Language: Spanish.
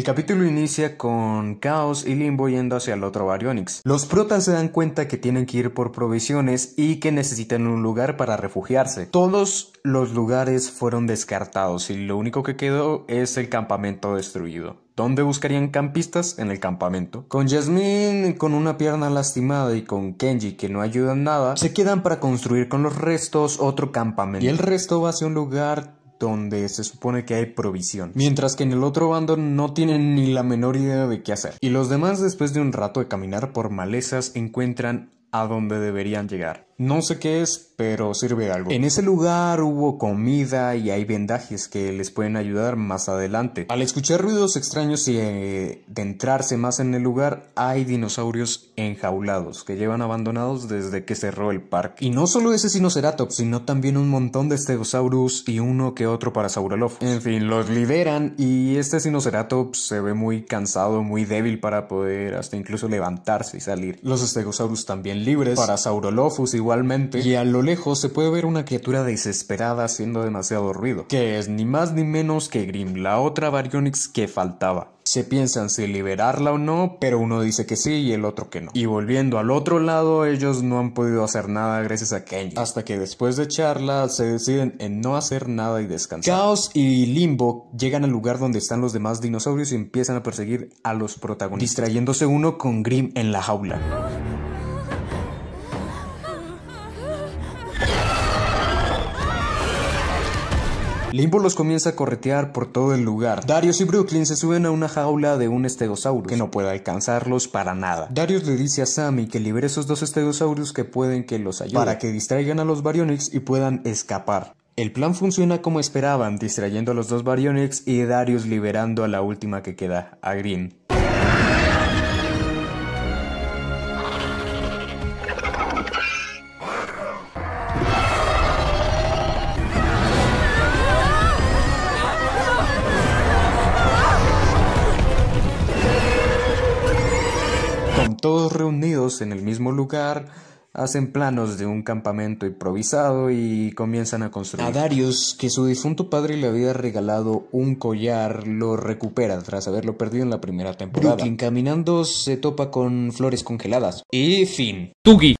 El capítulo inicia con Caos y Limbo yendo hacia el otro Baryonyx. Los protas se dan cuenta que tienen que ir por provisiones y que necesitan un lugar para refugiarse. Todos los lugares fueron descartados y lo único que quedó es el campamento destruido. ¿Dónde buscarían campistas? En el campamento. Con Jasmine con una pierna lastimada y con Kenji que no ayuda en nada, se quedan para construir con los restos otro campamento. Y el resto va hacia un lugar donde se supone que hay provisión, mientras que en el otro bando no tienen ni la menor idea de qué hacer. Y los demás, después de un rato de caminar por malezas, encuentran a donde deberían llegar. No sé qué es, pero sirve algo. En ese lugar hubo comida y hay vendajes que les pueden ayudar más adelante. Al escuchar ruidos extraños y adentrarse eh, más en el lugar, hay dinosaurios enjaulados que llevan abandonados desde que cerró el parque. Y no solo ese Sinoceratops, sino también un montón de Stegosaurus y uno que otro para En fin, los liberan y este Sinoceratops se ve muy cansado, muy débil para poder hasta incluso levantarse y salir. Los Stegosaurus también libres para igual y a lo lejos se puede ver una criatura desesperada haciendo demasiado ruido, que es ni más ni menos que Grim, la otra Baryonyx que faltaba. Se piensan si liberarla o no, pero uno dice que sí y el otro que no. Y volviendo al otro lado, ellos no han podido hacer nada gracias a Kenji. Hasta que después de charla se deciden en no hacer nada y descansar. Chaos y Limbo llegan al lugar donde están los demás dinosaurios y empiezan a perseguir a los protagonistas, distrayéndose uno con Grimm en la jaula. Limbo los comienza a corretear por todo el lugar. Darius y Brooklyn se suben a una jaula de un estegosaurio que no puede alcanzarlos para nada. Darius le dice a Sammy que libere esos dos estegosaurios que pueden que los ayuden para que distraigan a los Baryonyx y puedan escapar. El plan funciona como esperaban, distrayendo a los dos Baryonyx y Darius liberando a la última que queda, a Green. todos reunidos en el mismo lugar, hacen planos de un campamento improvisado y comienzan a construir. A Darius, que su difunto padre le había regalado un collar, lo recupera tras haberlo perdido en la primera temporada. Y caminando se topa con flores congeladas. Y fin. Tugi.